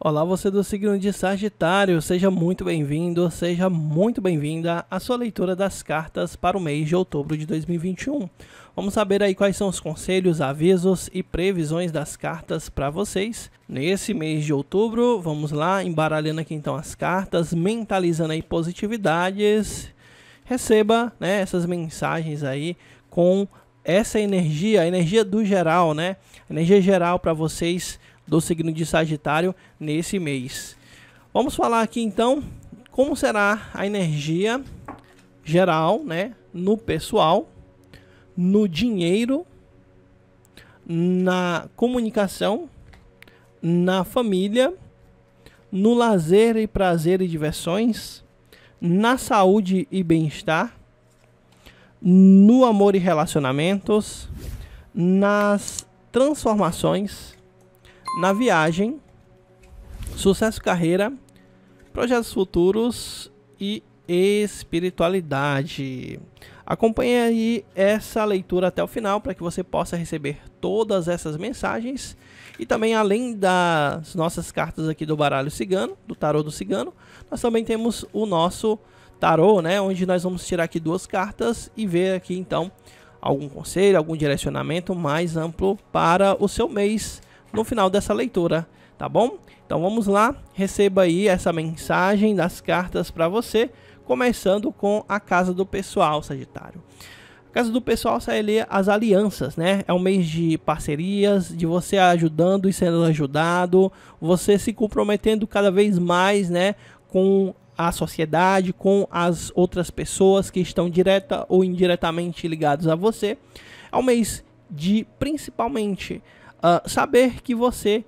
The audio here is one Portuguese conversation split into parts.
Olá, você do signo de Sagitário, seja muito bem-vindo, seja muito bem-vinda à sua leitura das cartas para o mês de outubro de 2021. Vamos saber aí quais são os conselhos, avisos e previsões das cartas para vocês nesse mês de outubro. Vamos lá, embaralhando aqui então as cartas, mentalizando aí positividades. Receba, né, essas mensagens aí com essa energia, a energia do geral, né? Energia geral para vocês do signo de Sagitário nesse mês. Vamos falar aqui então como será a energia geral, né, no pessoal, no dinheiro, na comunicação, na família, no lazer e prazer e diversões, na saúde e bem-estar, no amor e relacionamentos, nas transformações, na viagem, sucesso carreira, projetos futuros e espiritualidade. Acompanhe aí essa leitura até o final para que você possa receber todas essas mensagens e também além das nossas cartas aqui do baralho cigano, do tarô do cigano, nós também temos o nosso tarô, né, onde nós vamos tirar aqui duas cartas e ver aqui então algum conselho, algum direcionamento mais amplo para o seu mês no final dessa leitura, tá bom? Então vamos lá, receba aí essa mensagem das cartas para você, começando com a casa do pessoal, Sagitário. A casa do pessoal sai é ali as alianças, né? É um mês de parcerias, de você ajudando e sendo ajudado, você se comprometendo cada vez mais, né, com a sociedade, com as outras pessoas que estão direta ou indiretamente ligados a você. É um mês de principalmente uh, saber que você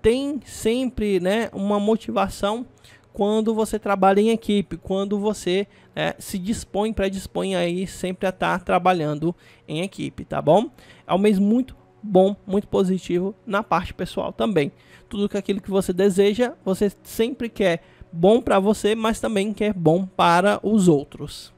tem sempre né, uma motivação quando você trabalha em equipe, quando você né, se dispõe, predispõe aí sempre a estar tá trabalhando em equipe, tá bom? É um mês muito bom, muito positivo na parte pessoal também. Tudo que aquilo que você deseja, você sempre quer bom para você, mas também quer bom para os outros.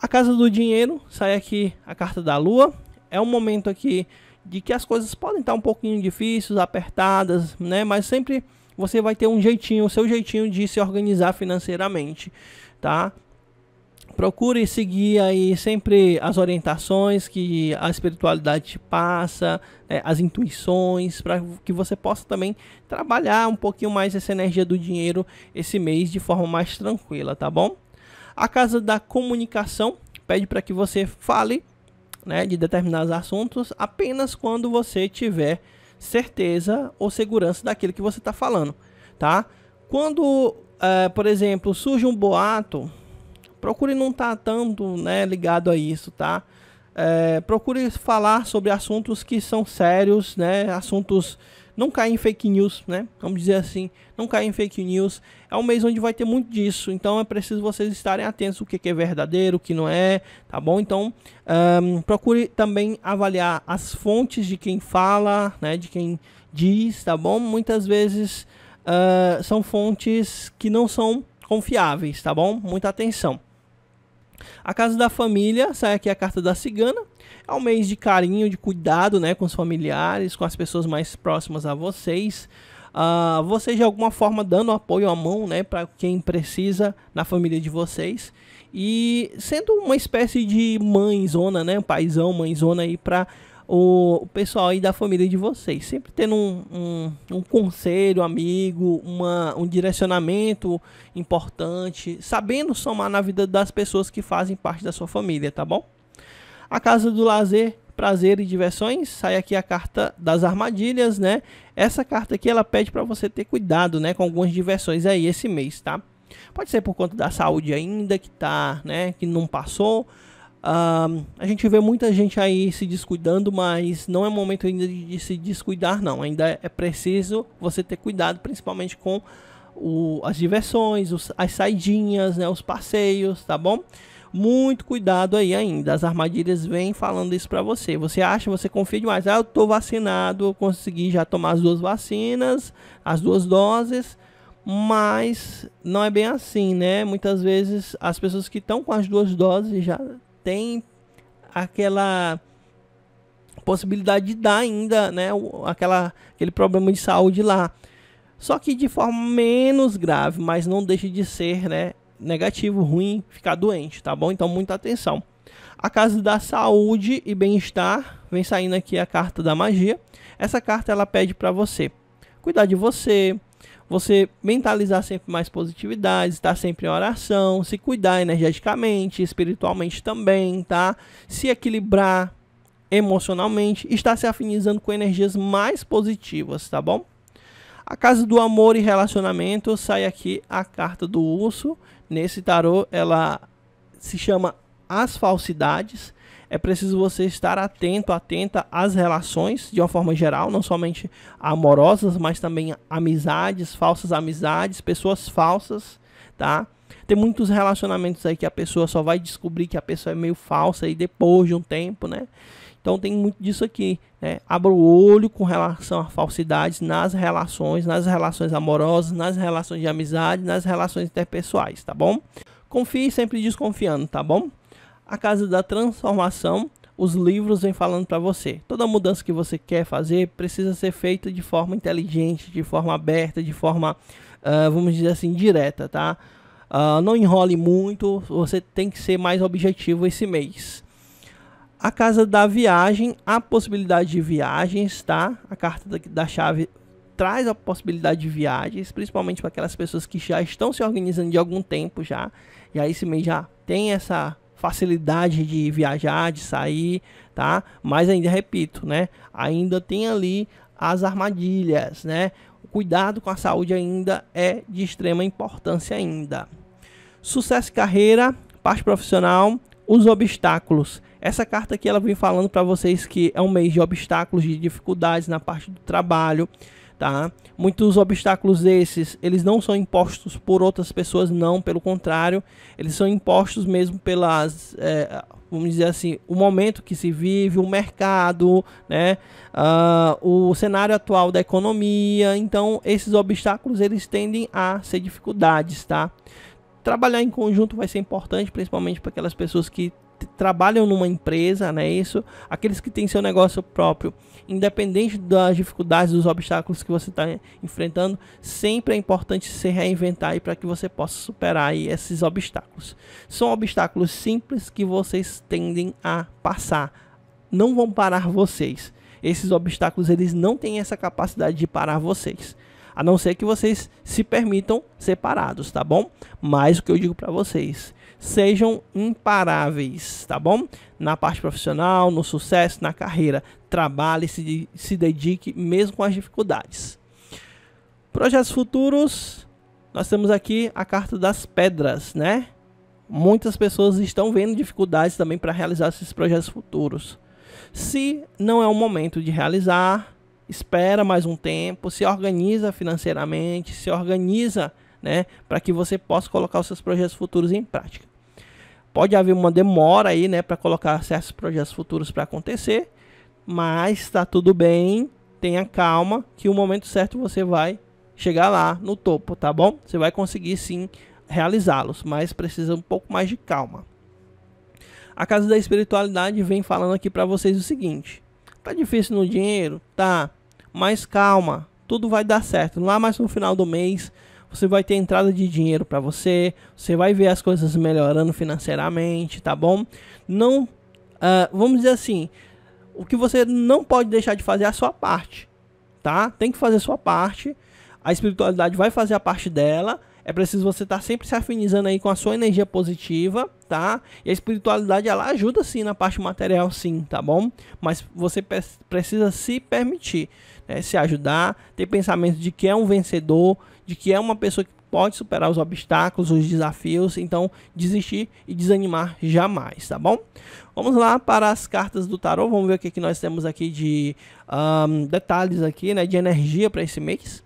A casa do dinheiro, sai aqui a carta da lua. É um momento aqui de que as coisas podem estar um pouquinho difíceis, apertadas, né? Mas sempre você vai ter um jeitinho, o seu jeitinho de se organizar financeiramente, tá? Procure seguir aí sempre as orientações que a espiritualidade te passa, né? as intuições, para que você possa também trabalhar um pouquinho mais essa energia do dinheiro esse mês de forma mais tranquila, tá bom? A casa da comunicação pede para que você fale né, de determinados assuntos apenas quando você tiver certeza ou segurança daquilo que você está falando, tá? Quando, uh, por exemplo, surge um boato, procure não estar tá tanto né, ligado a isso, tá? Uh, procure falar sobre assuntos que são sérios, né? Assuntos não cai em fake news, né? Vamos dizer assim, não cai em fake news. É um mês onde vai ter muito disso, então é preciso vocês estarem atentos o que, que é verdadeiro, o que não é, tá bom? Então um, procure também avaliar as fontes de quem fala, né? De quem diz, tá bom? Muitas vezes uh, são fontes que não são confiáveis, tá bom? Muita atenção. A casa da família, sai aqui a carta da cigana. É um mês de carinho, de cuidado, né, com os familiares, com as pessoas mais próximas a vocês. Uh, vocês de alguma forma dando apoio à mão, né, para quem precisa na família de vocês e sendo uma espécie de mãezona, né, um paizão, mãezona aí para o, o pessoal aí da família de vocês. Sempre tendo um, um, um conselho, amigo, uma, um direcionamento importante, sabendo somar na vida das pessoas que fazem parte da sua família, tá bom? A casa do lazer prazer e diversões, sai aqui a carta das armadilhas, né? Essa carta aqui ela pede para você ter cuidado, né, com algumas diversões aí esse mês, tá? Pode ser por conta da saúde ainda que tá, né, que não passou, a gente vê muita gente aí se descuidando, mas não é momento ainda de, de se descuidar, não. Ainda é preciso você ter cuidado, principalmente com o, as diversões, os, as saidinhas, né, os passeios, tá bom? Muito cuidado aí ainda. As armadilhas vêm falando isso para você. Você acha, você confia demais. Ah, eu tô vacinado, eu consegui já tomar as duas vacinas, as duas doses mas não é bem assim, né? Muitas vezes as pessoas que estão com as duas doses já tem aquela possibilidade de dar ainda, né, aquela, aquele problema de saúde lá. Só que de forma menos grave, mas não deixe de ser, né, negativo, ruim, ficar doente, tá bom? Então muita atenção. A Casa da Saúde e Bem-Estar, vem saindo aqui a carta da magia. Essa carta ela pede para você cuidar de você, você mentalizar sempre mais positividade, estar sempre em oração, se cuidar energeticamente, espiritualmente também, tá? Se equilibrar emocionalmente, estar se afinizando com energias mais positivas, tá bom? A casa do amor e relacionamento sai aqui a carta do urso. Nesse tarô, ela se chama As Falsidades é preciso você estar atento, atenta às relações de uma forma geral, não somente amorosas, mas também amizades, falsas amizades, pessoas falsas, tá? Tem muitos relacionamentos aí que a pessoa só vai descobrir que a pessoa é meio falsa e depois de um tempo, né? Então tem muito disso aqui, né? Abra o olho com relação a falsidades nas relações, nas relações amorosas, nas relações de amizade, nas relações interpessoais, tá bom? Confie sempre desconfiando, tá bom? a casa da transformação, os livros vêm falando para você. Toda mudança que você quer fazer precisa ser feita de forma inteligente, de forma aberta, de forma, uh, vamos dizer assim, direta, tá? Uh, não enrole muito, você tem que ser mais objetivo esse mês. A casa da viagem, a possibilidade de viagens, tá? A carta da, da chave traz a possibilidade de viagens, principalmente para aquelas pessoas que já estão se organizando de algum tempo já. E aí esse mês já tem essa facilidade de viajar, de sair, tá? Mas ainda repito, né? Ainda tem ali as armadilhas, né? O cuidado com a saúde ainda é de extrema importância ainda. Sucesso carreira, parte profissional, os obstáculos. Essa carta aqui ela vem falando para vocês que é um mês de obstáculos, de dificuldades na parte do trabalho, tá? Muitos obstáculos desses, eles não são impostos por outras pessoas, não, pelo contrário, eles são impostos mesmo pelas, é, vamos dizer assim, o momento que se vive, o mercado, né? Uh, o cenário atual da economia, então esses obstáculos, eles tendem a ser dificuldades, tá? Trabalhar em conjunto vai ser importante, principalmente para aquelas pessoas que trabalham numa empresa, né? Isso, aqueles que têm seu negócio próprio independente das dificuldades, dos obstáculos que você está enfrentando, sempre é importante se reinventar para que você possa superar esses obstáculos. São obstáculos simples que vocês tendem a passar, não vão parar vocês. Esses obstáculos eles não têm essa capacidade de parar vocês. A não ser que vocês se permitam separados, tá bom? Mas o que eu digo para vocês, sejam imparáveis, tá bom? Na parte profissional, no sucesso, na carreira. Trabalhe, se, se dedique mesmo com as dificuldades. Projetos futuros, nós temos aqui a carta das pedras, né? Muitas pessoas estão vendo dificuldades também para realizar esses projetos futuros. Se não é o momento de realizar, espera mais um tempo, se organiza financeiramente, se organiza né, para que você possa colocar os seus projetos futuros em prática. Pode haver uma demora aí, né, para colocar certos projetos futuros para acontecer, mas está tudo bem, tenha calma que o momento certo você vai chegar lá no topo, tá bom? Você vai conseguir sim realizá-los, mas precisa um pouco mais de calma. A Casa da Espiritualidade vem falando aqui para vocês o seguinte: tá difícil no dinheiro, tá, mas calma, tudo vai dar certo. Lá mais no final do mês você vai ter entrada de dinheiro para você, você vai ver as coisas melhorando financeiramente, tá bom? Não, uh, vamos dizer assim, o que você não pode deixar de fazer é a sua parte, tá? Tem que fazer a sua parte, a espiritualidade vai fazer a parte dela, é preciso você estar tá sempre se afinizando aí com a sua energia positiva, tá? E a espiritualidade ela ajuda sim na parte material, sim, tá bom? Mas você precisa se permitir, né? se ajudar, ter pensamento de que é um vencedor, de que é uma pessoa que pode superar os obstáculos, os desafios, então desistir e desanimar jamais, tá bom? Vamos lá para as cartas do tarô, vamos ver o que, que nós temos aqui de um, detalhes aqui, né, de energia para esse mês.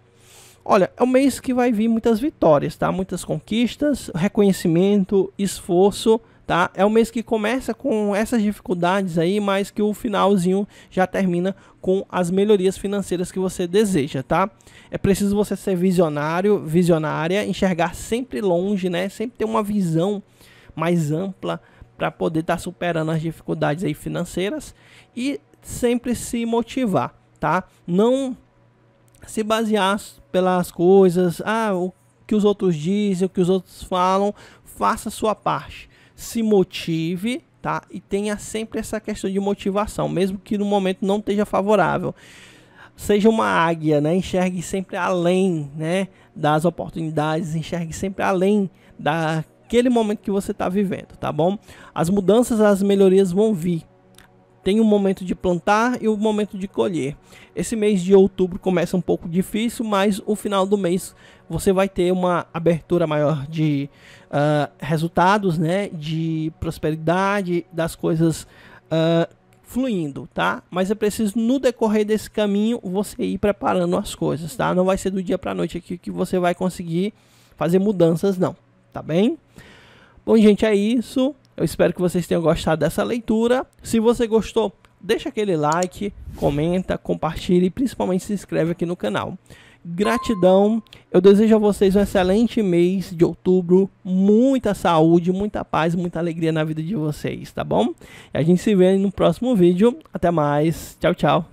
Olha, é um mês que vai vir muitas vitórias, tá? Muitas conquistas, reconhecimento, esforço tá? É um mês que começa com essas dificuldades aí, mas que o finalzinho já termina com as melhorias financeiras que você deseja, tá? É preciso você ser visionário, visionária, enxergar sempre longe, né? Sempre ter uma visão mais ampla para poder estar tá superando as dificuldades aí financeiras e sempre se motivar, tá? Não se basear pelas coisas, ah, o que os outros dizem, o que os outros falam, faça sua parte se motive, tá? E tenha sempre essa questão de motivação, mesmo que no momento não esteja favorável. Seja uma águia, né? Enxergue sempre além, né? Das oportunidades, enxergue sempre além daquele momento que você está vivendo, tá bom? As mudanças, as melhorias vão vir tem o momento de plantar e o momento de colher. Esse mês de outubro começa um pouco difícil, mas o final do mês você vai ter uma abertura maior de uh, resultados, né? De prosperidade, das coisas uh, fluindo, tá? Mas é preciso no decorrer desse caminho você ir preparando as coisas, tá? Não vai ser do dia para noite aqui que você vai conseguir fazer mudanças, não, tá bem? Bom, gente, é isso. Eu espero que vocês tenham gostado dessa leitura. Se você gostou, deixa aquele like, comenta, compartilha e principalmente se inscreve aqui no canal. Gratidão. Eu desejo a vocês um excelente mês de outubro, muita saúde, muita paz, muita alegria na vida de vocês, tá bom? E a gente se vê no próximo vídeo. Até mais. Tchau, tchau.